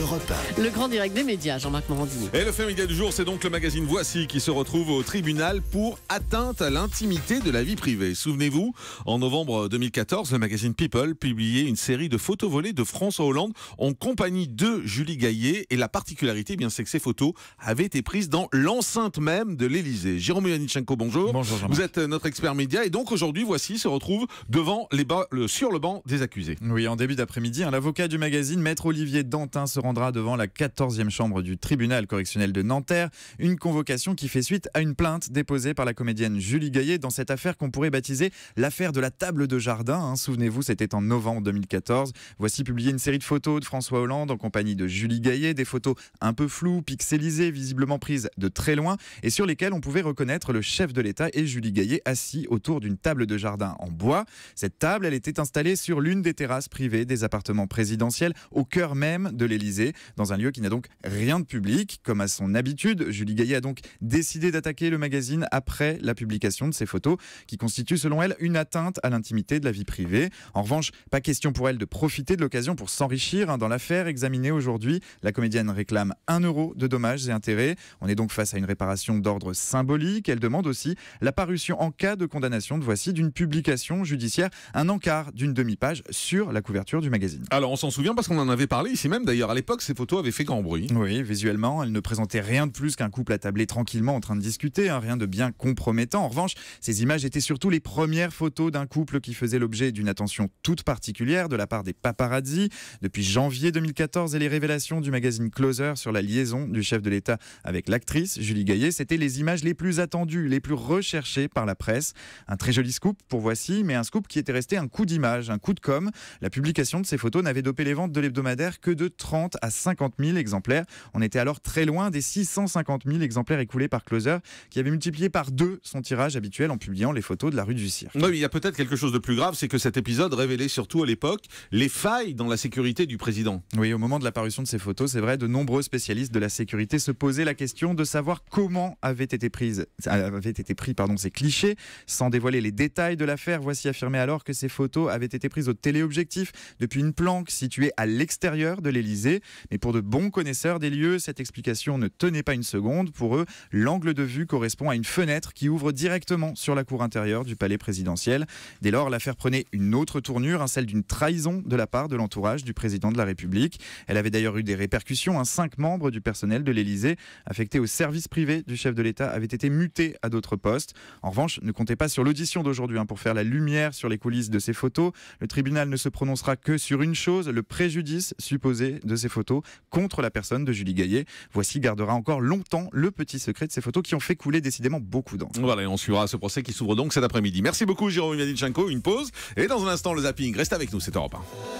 Europe Le grand direct des médias, Jean-Marc Morandini. Et le fait média du jour, c'est donc le magazine Voici qui se retrouve au tribunal pour atteinte à l'intimité de la vie privée. Souvenez-vous, en novembre 2014, le magazine People publiait une série de photos volées de François Hollande en compagnie de Julie Gaillet. Et la particularité, eh bien, c'est que ces photos avaient été prises dans l'enceinte même de l'Elysée. Jérôme Yanichenko, bonjour. Bonjour Vous êtes notre expert média et donc aujourd'hui, Voici se retrouve devant les sur le banc des accusés. Oui, en début d'après-midi, l'avocat du magazine, Maître Olivier Dantin, se rendra devant la 14e chambre du tribunal correctionnel de Nanterre, une convocation qui fait suite à une plainte déposée par la comédienne Julie Gaillet dans cette affaire qu'on pourrait baptiser l'affaire de la table de jardin. Hein. Souvenez-vous, c'était en novembre 2014. Voici publié une série de photos de François Hollande en compagnie de Julie Gaillet, des photos un peu floues, pixelisées, visiblement prises de très loin, et sur lesquelles on pouvait reconnaître le chef de l'État et Julie Gaillet assis autour d'une table de jardin en bois. Cette table, elle était installée sur l'une des terrasses privées des appartements présidentiels au cœur même de l'Élysée dans un lieu qui n'a donc rien de public. Comme à son habitude, Julie Gaillet a donc décidé d'attaquer le magazine après la publication de ses photos qui constituent selon elle une atteinte à l'intimité de la vie privée. En revanche, pas question pour elle de profiter de l'occasion pour s'enrichir. Hein, dans l'affaire examinée aujourd'hui, la comédienne réclame 1 euro de dommages et intérêts. On est donc face à une réparation d'ordre symbolique. Elle demande aussi la parution en cas de condamnation de voici d'une publication judiciaire, un encart d'une demi-page sur la couverture du magazine. Alors on s'en souvient parce qu'on en avait parlé ici même d'ailleurs à l'époque l'époque, ces photos avaient fait grand bruit. Oui, visuellement, elles ne présentaient rien de plus qu'un couple attablé tranquillement en train de discuter, hein, rien de bien compromettant. En revanche, ces images étaient surtout les premières photos d'un couple qui faisait l'objet d'une attention toute particulière de la part des paparazzi. Depuis janvier 2014 et les révélations du magazine Closer sur la liaison du chef de l'État avec l'actrice Julie Gaillet, c'était les images les plus attendues, les plus recherchées par la presse. Un très joli scoop pour Voici, mais un scoop qui était resté un coup d'image, un coup de com. La publication de ces photos n'avait dopé les ventes de l'hebdomadaire que de 30 à 50 000 exemplaires. On était alors très loin des 650 000 exemplaires écoulés par Closer, qui avait multiplié par deux son tirage habituel en publiant les photos de la rue du Cirque. il y a peut-être quelque chose de plus grave, c'est que cet épisode révélait surtout à l'époque les failles dans la sécurité du président. Oui, au moment de l'apparition de ces photos, c'est vrai, de nombreux spécialistes de la sécurité se posaient la question de savoir comment avaient été, prises, avaient été pris pardon, ces clichés. Sans dévoiler les détails de l'affaire, voici affirmé alors que ces photos avaient été prises au téléobjectif depuis une planque située à l'extérieur de l'Elysée. Mais pour de bons connaisseurs des lieux, cette explication ne tenait pas une seconde. Pour eux, l'angle de vue correspond à une fenêtre qui ouvre directement sur la cour intérieure du palais présidentiel. Dès lors, l'affaire prenait une autre tournure, hein, celle d'une trahison de la part de l'entourage du président de la République. Elle avait d'ailleurs eu des répercussions. Hein. Cinq membres du personnel de l'Élysée affectés au service privé du chef de l'État avaient été mutés à d'autres postes. En revanche, ne comptez pas sur l'audition d'aujourd'hui hein, pour faire la lumière sur les coulisses de ces photos. Le tribunal ne se prononcera que sur une chose, le préjudice supposé de ces photos photos contre la personne de Julie Gaillet. Voici gardera encore longtemps le petit secret de ces photos qui ont fait couler décidément beaucoup d'encre. Voilà, et on suivra ce procès qui s'ouvre donc cet après-midi. Merci beaucoup Jérôme Yadichenko, une pause. Et dans un instant, le zapping. Reste avec nous, c'est Europe 1.